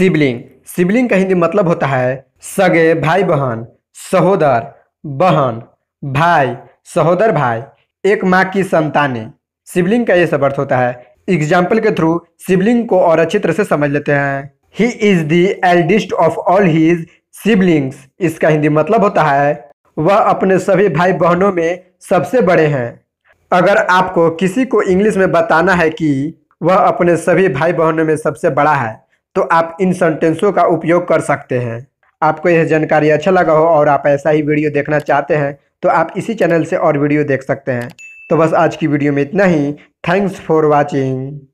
sibling sibling का हिंदी मतलब होता है सगे भाई बहन सहोदर बहन भाई सहोदर भाई एक माँ की संतानें सिबलिंग का ये सब अर्थ होता है एग्जाम्पल के थ्रू सिबलिंग को और अच्छी तरह से समझ लेते हैं he is the eldest of all his siblings इसका हिंदी मतलब होता है वह अपने सभी भाई बहनों में सबसे बड़े हैं अगर आपको किसी को इंग्लिश में बताना है कि वह अपने सभी भाई बहनों में सबसे बड़ा है तो आप इन सेंटेंसों का उपयोग कर सकते हैं आपको यह जानकारी अच्छा लगा हो और आप ऐसा ही वीडियो देखना चाहते हैं तो आप इसी चैनल से और वीडियो देख सकते हैं तो बस आज की वीडियो में इतना ही थैंक्स फॉर वॉचिंग